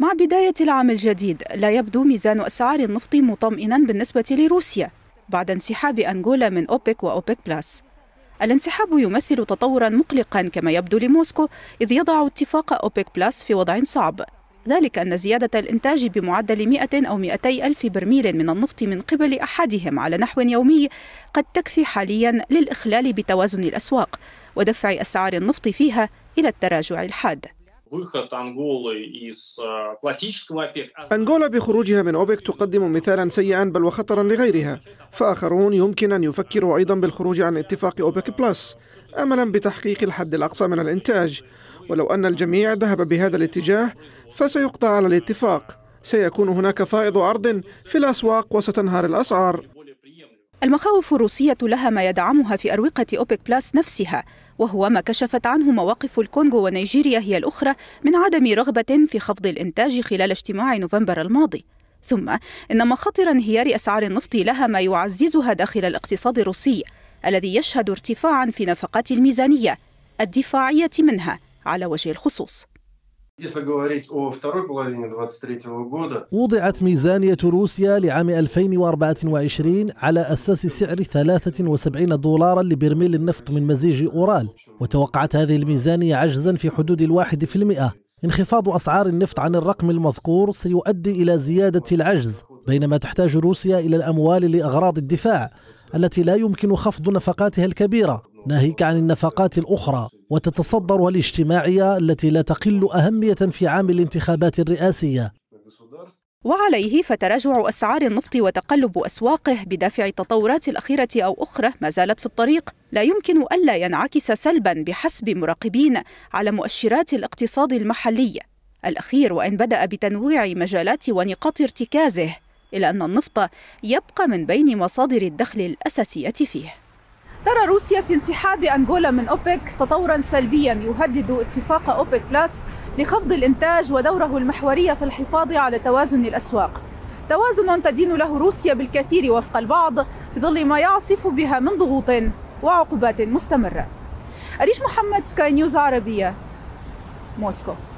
مع بداية العام الجديد لا يبدو ميزان أسعار النفط مطمئنا بالنسبة لروسيا بعد انسحاب أنغولا من أوبك وأوبك بلاس الانسحاب يمثل تطورا مقلقا كما يبدو لموسكو إذ يضع اتفاق أوبك بلاس في وضع صعب ذلك أن زيادة الإنتاج بمعدل 100 أو 200 ألف برميل من النفط من قبل أحدهم على نحو يومي قد تكفي حاليا للإخلال بتوازن الأسواق ودفع أسعار النفط فيها إلى التراجع الحاد Э, أنغولا بخروجها من أوبك تقدم مثالا سيئا بل وخطرا لغيرها فآخرون يمكن أن يفكروا أيضا بالخروج عن اتفاق أوبك بلس أملا بتحقيق الحد الأقصى من الإنتاج ولو أن الجميع ذهب بهذا الاتجاه فسيقطع على الاتفاق سيكون هناك فائض عرض في الأسواق وستنهار الأسعار المخاوف الروسية لها ما يدعمها في أروقة أوبك بلاس نفسها وهو ما كشفت عنه مواقف الكونغو ونيجيريا هي الأخرى من عدم رغبة في خفض الإنتاج خلال اجتماع نوفمبر الماضي ثم إن مخاطر انهيار أسعار النفط لها ما يعززها داخل الاقتصاد الروسي الذي يشهد ارتفاعا في نفقات الميزانية الدفاعية منها على وجه الخصوص وضعت ميزانية روسيا لعام 2024 على أساس سعر 73 دولارا لبرميل النفط من مزيج أورال وتوقعت هذه الميزانية عجزا في حدود الواحد في المئة انخفاض أسعار النفط عن الرقم المذكور سيؤدي إلى زيادة العجز بينما تحتاج روسيا إلى الأموال لأغراض الدفاع التي لا يمكن خفض نفقاتها الكبيرة ناهيك عن النفقات الأخرى وتتصدر الاجتماعية التي لا تقل أهمية في عام الانتخابات الرئاسية وعليه فتراجع أسعار النفط وتقلب أسواقه بدافع التطورات الأخيرة أو أخرى ما زالت في الطريق لا يمكن ألا ينعكس سلبا بحسب مراقبين على مؤشرات الاقتصاد المحلي الأخير وإن بدأ بتنويع مجالات ونقاط ارتكازه إلا أن النفط يبقى من بين مصادر الدخل الأساسية فيه ترى روسيا في انسحاب أنغولا من أوبك تطورا سلبيا يهدد اتفاق أوبك بلس لخفض الإنتاج ودوره المحوري في الحفاظ على توازن الأسواق توازن تدين له روسيا بالكثير وفق البعض في ظل ما يعصف بها من ضغوط وعقوبات مستمرة أريش محمد سكاي نيوز عربية موسكو